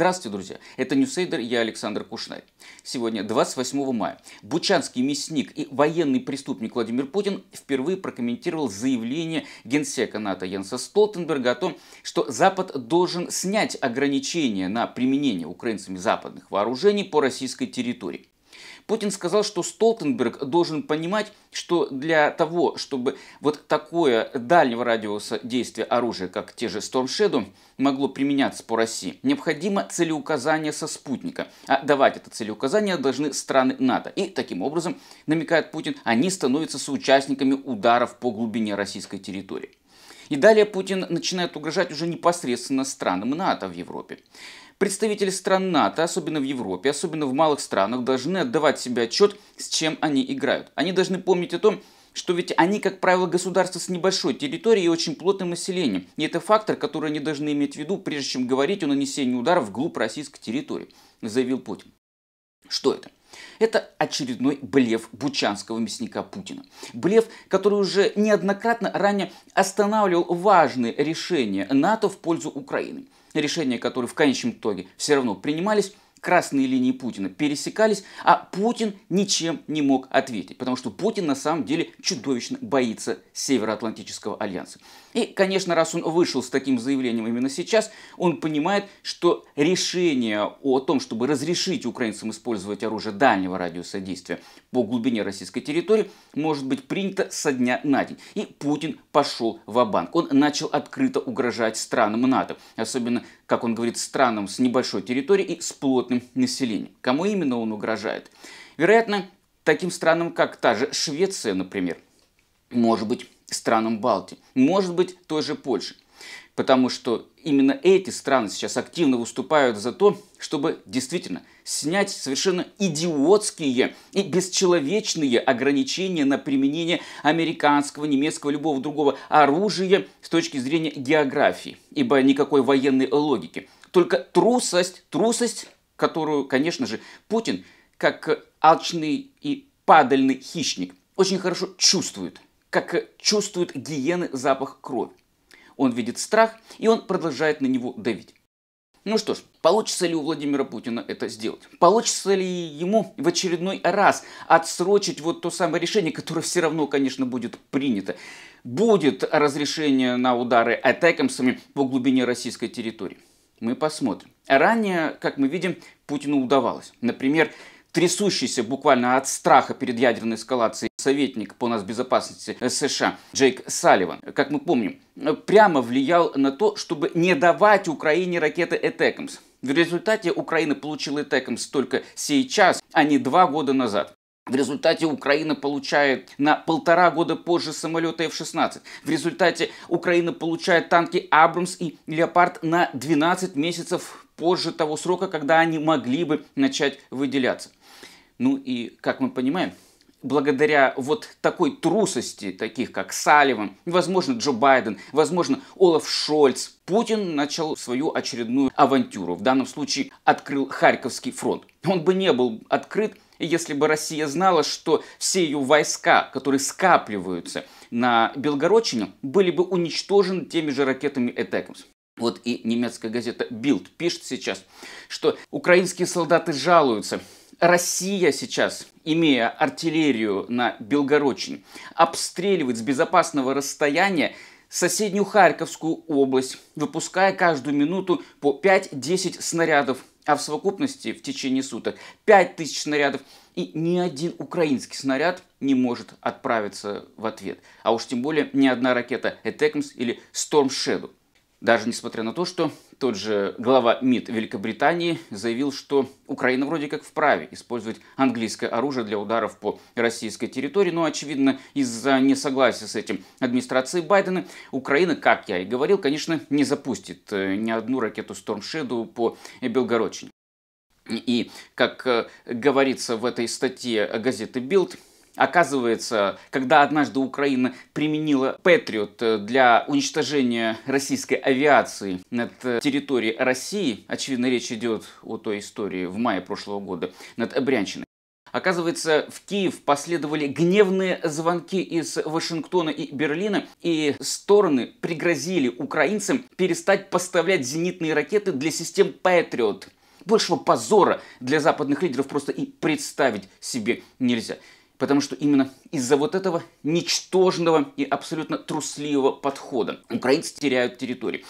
Здравствуйте, друзья! Это Ньюсейдер, я Александр Кушнай. Сегодня, 28 мая, бучанский мясник и военный преступник Владимир Путин впервые прокомментировал заявление генсека НАТО Янса Столтенберга о том, что Запад должен снять ограничения на применение украинцами западных вооружений по российской территории. Путин сказал, что Столтенберг должен понимать, что для того, чтобы вот такое дальнего радиуса действия оружия, как те же Storm Shadow, могло применяться по России, необходимо целеуказание со спутника. А давать это целеуказание должны страны НАТО. И таким образом, намекает Путин, они становятся соучастниками ударов по глубине российской территории. И далее Путин начинает угрожать уже непосредственно странам НАТО в Европе. Представители стран НАТО, особенно в Европе, особенно в малых странах, должны отдавать себе отчет, с чем они играют. Они должны помнить о том, что ведь они, как правило, государства с небольшой территорией и очень плотным населением. И это фактор, который они должны иметь в виду, прежде чем говорить о нанесении ударов вглубь российской территории, заявил Путин. Что это? Это очередной блеф бучанского мясника Путина. Блеф, который уже неоднократно ранее останавливал важные решения НАТО в пользу Украины решения, которые в конечном итоге все равно принимались, красные линии Путина пересекались, а Путин ничем не мог ответить, потому что Путин на самом деле чудовищно боится Североатлантического альянса. И, конечно, раз он вышел с таким заявлением именно сейчас, он понимает, что решение о том, чтобы разрешить украинцам использовать оружие дальнего радиуса действия по глубине российской территории, может быть принято со дня на день. И Путин пошел в банк Он начал открыто угрожать странам НАТО, особенно как он говорит, странам с небольшой территорией и с плотным населением. Кому именно он угрожает? Вероятно, таким странам, как та же Швеция, например, может быть, странам Балтии, может быть, той же Польши потому что именно эти страны сейчас активно выступают за то, чтобы действительно снять совершенно идиотские и бесчеловечные ограничения на применение американского, немецкого, любого другого оружия с точки зрения географии, ибо никакой военной логики. Только трусость, трусость, которую, конечно же, Путин, как алчный и падальный хищник, очень хорошо чувствует, как чувствует гиены запах крови он видит страх, и он продолжает на него давить. Ну что ж, получится ли у Владимира Путина это сделать? Получится ли ему в очередной раз отсрочить вот то самое решение, которое все равно, конечно, будет принято? Будет разрешение на удары атакамсами по глубине российской территории? Мы посмотрим. Ранее, как мы видим, Путину удавалось. Например, трясущийся буквально от страха перед ядерной эскалацией советник по нас безопасности США Джейк Салливан, как мы помним, прямо влиял на то, чтобы не давать Украине ракеты «Этекомс». В результате Украина получила «Этекомс» только сейчас, а не два года назад. В результате Украина получает на полтора года позже самолеты F-16. В результате Украина получает танки «Абрамс» и «Леопард» на 12 месяцев позже того срока, когда они могли бы начать выделяться. Ну и, как мы понимаем, благодаря вот такой трусости, таких как Салливан, возможно, Джо Байден, возможно, Олаф Шольц, Путин начал свою очередную авантюру. В данном случае открыл Харьковский фронт. Он бы не был открыт, если бы Россия знала, что все ее войска, которые скапливаются на Белгородчине, были бы уничтожены теми же ракетами «Этекамс». Вот и немецкая газета Bild пишет сейчас, что украинские солдаты жалуются, Россия сейчас, имея артиллерию на Белгородчине, обстреливает с безопасного расстояния соседнюю Харьковскую область, выпуская каждую минуту по 5-10 снарядов, а в совокупности в течение суток 5000 снарядов, и ни один украинский снаряд не может отправиться в ответ. А уж тем более ни одна ракета Этекмс или Storm Shadow. Даже несмотря на то, что тот же глава МИД Великобритании заявил, что Украина вроде как вправе использовать английское оружие для ударов по российской территории, но, очевидно, из-за несогласия с этим администрации Байдена Украина, как я и говорил, конечно, не запустит э, ни одну ракету Storm Shadow по Белгородчине. И, как э, говорится в этой статье газеты Билд, Оказывается, когда однажды Украина применила Патриот э, для уничтожения российской авиации над э, территорией России, очевидно, речь идет о той истории в мае прошлого года над Брянщиной, Оказывается, в Киев последовали гневные звонки из Вашингтона и Берлина, и стороны пригрозили украинцам перестать поставлять зенитные ракеты для систем Patriot. Большего позора для западных лидеров просто и представить себе нельзя. Потому что именно из-за вот этого ничтожного и абсолютно трусливого подхода украинцы теряют территории.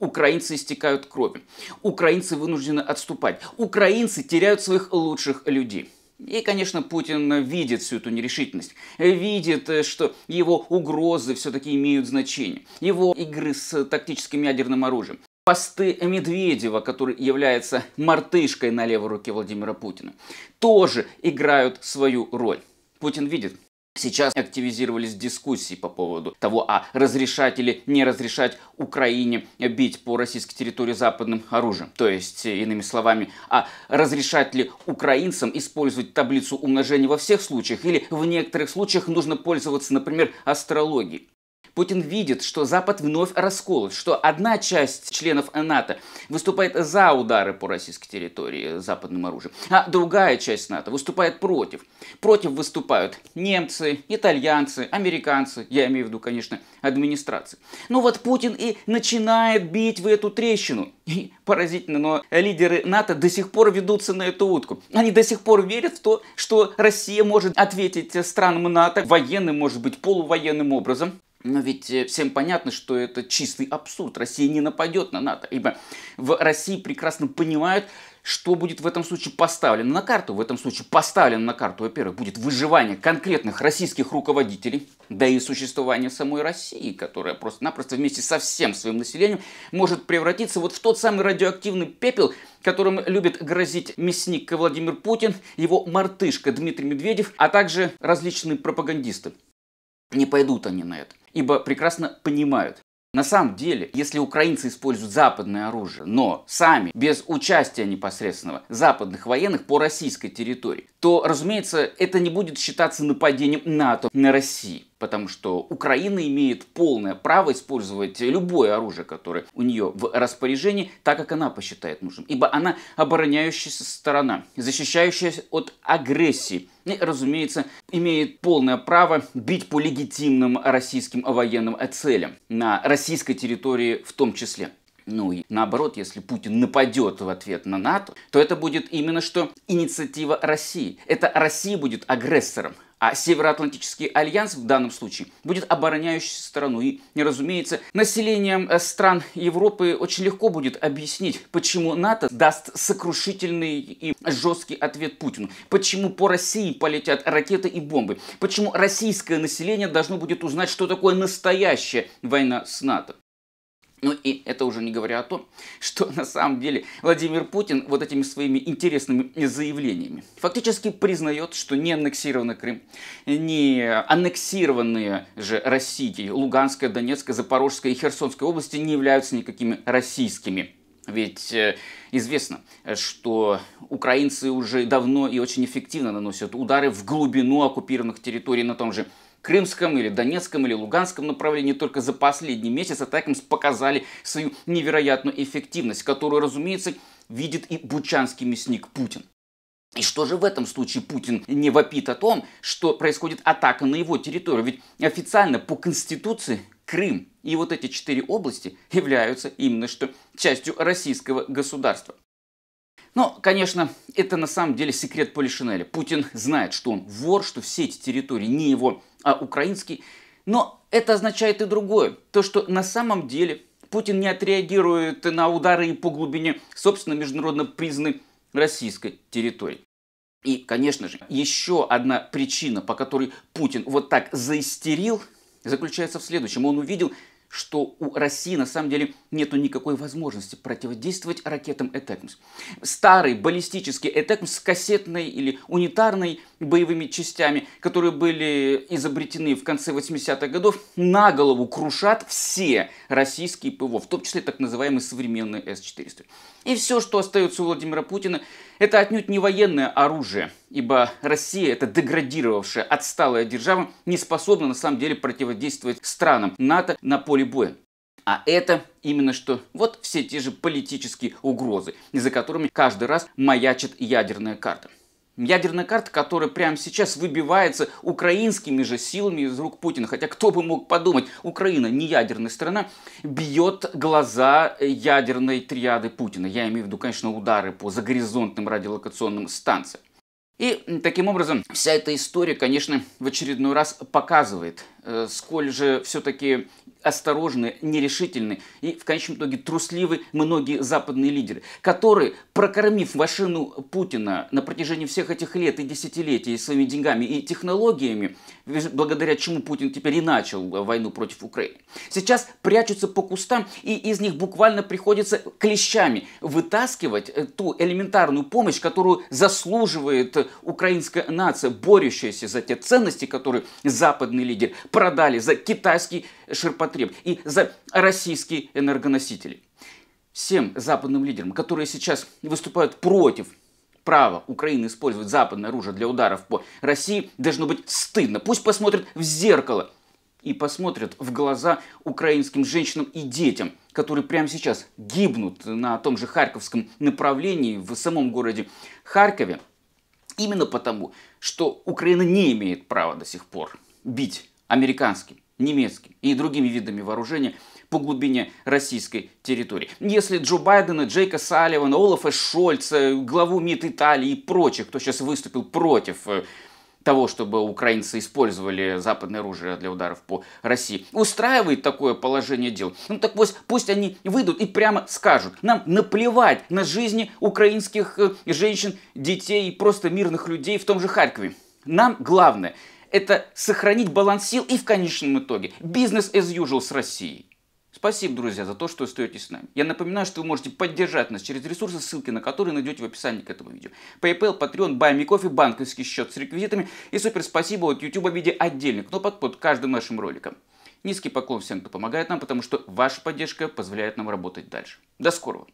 Украинцы истекают кровью. Украинцы вынуждены отступать. Украинцы теряют своих лучших людей. И, конечно, Путин видит всю эту нерешительность, видит, э, что его угрозы все-таки имеют значение, его игры с тактическим ядерным оружием, посты Медведева, который является мартышкой на левой руке Владимира Путина, тоже играют свою роль. Путин видит, Сейчас активизировались дискуссии по поводу того, а разрешать или не разрешать Украине бить по российской территории западным оружием. То есть, э, иными словами, а разрешать ли украинцам использовать таблицу умножения во всех случаях или в некоторых случаях нужно пользоваться, например, астрологией. Путин видит, что Запад вновь расколот, что одна часть членов НАТО выступает за удары по российской территории западным оружием, а другая часть НАТО выступает против. Против выступают немцы, итальянцы, американцы, я имею в виду, конечно, администрации. Ну вот Путин и начинает бить в эту трещину. И поразительно, но лидеры НАТО до сих пор ведутся на эту утку. Они до сих пор верят в то, что Россия может ответить странам НАТО военным, может быть, полувоенным образом. Но ведь э, всем понятно, что это чистый абсурд. Россия не нападет на НАТО, ибо в России прекрасно понимают, что будет в этом случае поставлено на карту? В этом случае поставлено на карту, во-первых, будет выживание конкретных российских руководителей, да и существование самой России, которая просто-напросто вместе со всем своим населением может превратиться вот в тот самый радиоактивный пепел, которым любит грозить мясник Владимир Путин, его мартышка Дмитрий Медведев, а также различные пропагандисты. Не пойдут они на это, ибо прекрасно понимают, на самом деле, если украинцы используют западное оружие, но сами, без участия непосредственного западных военных по российской территории, то, разумеется, это не будет считаться нападением НАТО на Россию потому что Украина имеет полное право использовать любое оружие, которое у нее в распоряжении, так как она посчитает нужным, ибо она обороняющаяся сторона, защищающаяся от агрессии. И, разумеется, имеет полное право бить по легитимным российским военным целям на российской территории в том числе. Ну и наоборот, если Путин нападет в ответ на НАТО, то это будет именно что инициатива России. Это Россия будет агрессором, а Североатлантический альянс в данном случае будет обороняющей стороной. И, разумеется, населением э, стран Европы очень легко будет объяснить, почему НАТО даст сокрушительный и жесткий ответ Путину. Почему по России полетят ракеты и бомбы. Почему российское население должно будет узнать, что такое настоящая война с НАТО. Ну и это уже не говоря о том, что на самом деле Владимир Путин вот этими своими интересными заявлениями фактически признает, что не аннексированный Крым, не аннексированные же России Луганская, Донецкая, Запорожская и Херсонская области не являются никакими российскими. Ведь э, известно, что украинцы уже давно и очень эффективно наносят удары в глубину оккупированных территорий на том же крымском или донецком или луганском направлении только за последний месяц атакамс показали свою невероятную эффективность, которую, разумеется, видит и бучанский мясник Путин. И что же в этом случае Путин не вопит о том, что происходит атака на его территорию? Ведь официально по Конституции Крым и вот эти четыре области являются именно что частью российского государства. Но, конечно, это на самом деле секрет Полишинеля. Путин знает, что он вор, что все эти территории не его, а украинские. Но это означает и другое. То, что на самом деле Путин не отреагирует на удары и по глубине, собственно, международно признанной российской территории. И, конечно же, еще одна причина, по которой Путин вот так заистерил, заключается в следующем. Он увидел, что у России на самом деле нет никакой возможности противодействовать ракетам «Этекмс». Старый баллистический «Этекмс» с кассетной или унитарной боевыми частями, которые были изобретены в конце 80-х годов, на голову крушат все российские ПВО, в том числе так называемые современные С-400. И все, что остается у Владимира Путина, это отнюдь не военное оружие, ибо Россия, это деградировавшая, отсталая держава, не способна на самом деле противодействовать странам НАТО на поле боя. А это именно что вот все те же политические угрозы, из за которыми каждый раз маячит ядерная карта. Ядерная карта, которая прямо сейчас выбивается украинскими же силами из рук Путина. Хотя кто бы мог подумать, Украина не ядерная страна, бьет глаза ядерной триады Путина. Я имею в виду, конечно, удары по загоризонтным радиолокационным станциям. И таким образом вся эта история, конечно, в очередной раз показывает Э, сколь же все-таки осторожны, нерешительны и в конечном итоге трусливы многие западные лидеры, которые, прокормив машину Путина на протяжении всех этих лет и десятилетий своими деньгами и технологиями, благодаря чему Путин теперь и начал войну против Украины, сейчас прячутся по кустам и из них буквально приходится клещами вытаскивать э, ту элементарную помощь, которую заслуживает э, украинская нация, борющаяся за те ценности, которые западный лидер продали за китайский ширпотреб и за российские энергоносители. Всем западным лидерам, которые сейчас выступают против права Украины использовать западное оружие для ударов по России, должно быть стыдно. Пусть посмотрят в зеркало и посмотрят в глаза украинским женщинам и детям, которые прямо сейчас гибнут на том же Харьковском направлении в самом городе Харькове, именно потому, что Украина не имеет права до сих пор бить американским, немецким и другими видами вооружения по глубине российской территории. Если Джо Байдена, Джейка Салливана, Олафа Шольца, э, главу МИД Италии и прочих, кто сейчас выступил против э, того, чтобы украинцы использовали западное оружие для ударов по России. Устраивает такое положение дел? Ну так пусть, пусть они выйдут и прямо скажут. Нам наплевать на жизни украинских э, женщин, детей и просто мирных людей в том же Харькове. Нам главное – это сохранить баланс сил и в конечном итоге бизнес as usual с Россией. Спасибо, друзья, за то, что остаетесь с нами. Я напоминаю, что вы можете поддержать нас через ресурсы, ссылки на которые найдете в описании к этому видео. PayPal, Patreon, Buy Coffee, банковский счет с реквизитами и супер спасибо от YouTube в виде отдельных кнопок под каждым нашим роликом. Низкий поклон всем, кто помогает нам, потому что ваша поддержка позволяет нам работать дальше. До скорого!